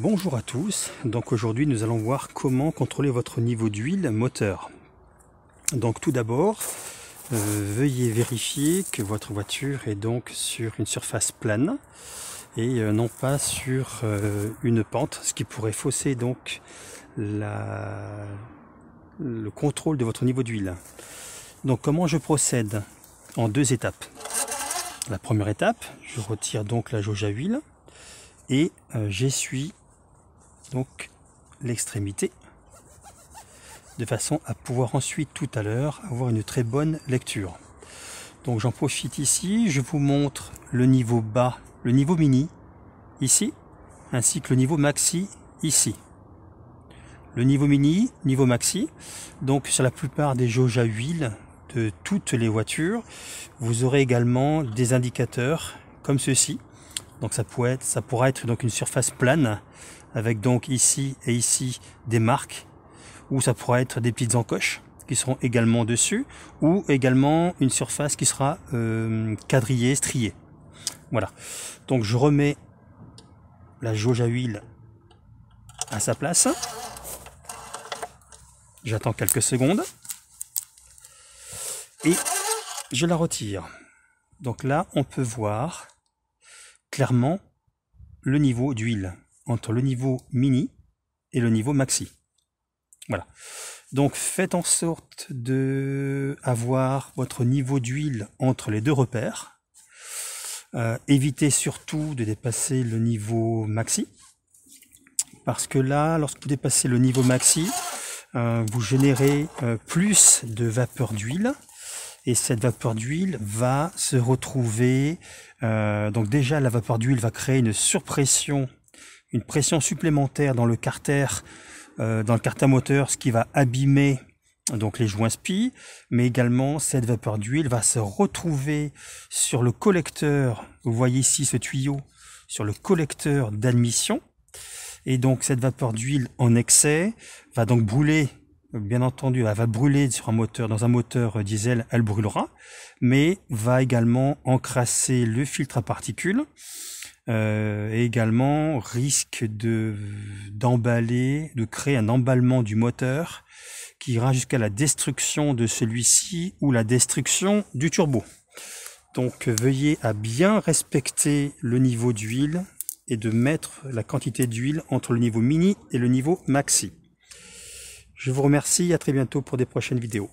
Bonjour à tous, donc aujourd'hui nous allons voir comment contrôler votre niveau d'huile moteur. Donc tout d'abord, euh, veuillez vérifier que votre voiture est donc sur une surface plane et euh, non pas sur euh, une pente, ce qui pourrait fausser donc le contrôle de votre niveau d'huile. Donc comment je procède En deux étapes. La première étape, je retire donc la jauge à huile et j'essuie donc l'extrémité, de façon à pouvoir ensuite tout à l'heure avoir une très bonne lecture. Donc j'en profite ici, je vous montre le niveau bas, le niveau mini, ici, ainsi que le niveau maxi, ici. Le niveau mini, niveau maxi, donc sur la plupart des jauges à huile de toutes les voitures, vous aurez également des indicateurs comme ceci. Donc ça, pourrait être, ça pourra être donc une surface plane avec donc ici et ici des marques, ou ça pourrait être des petites encoches qui seront également dessus, ou également une surface qui sera euh, quadrillée, striée. Voilà. Donc je remets la jauge à huile à sa place. J'attends quelques secondes. Et je la retire. Donc là, on peut voir clairement le niveau d'huile entre le niveau mini et le niveau maxi. Voilà. Donc faites en sorte de avoir votre niveau d'huile entre les deux repères. Euh, évitez surtout de dépasser le niveau maxi. Parce que là, lorsque vous dépassez le niveau maxi, euh, vous générez euh, plus de vapeur d'huile. Et cette vapeur d'huile va se retrouver. donc déjà, la vapeur d'huile va créer une surpression une pression supplémentaire dans le carter, euh, dans le carter moteur, ce qui va abîmer donc les joints spi, mais également cette vapeur d'huile va se retrouver sur le collecteur. Vous voyez ici ce tuyau sur le collecteur d'admission. Et donc cette vapeur d'huile en excès va donc brûler, bien entendu, elle va brûler sur un moteur, dans un moteur diesel, elle brûlera, mais va également encrasser le filtre à particules euh, et également risque de d'emballer, de créer un emballement du moteur qui ira jusqu'à la destruction de celui-ci ou la destruction du turbo. Donc veuillez à bien respecter le niveau d'huile et de mettre la quantité d'huile entre le niveau mini et le niveau maxi. Je vous remercie, à très bientôt pour des prochaines vidéos.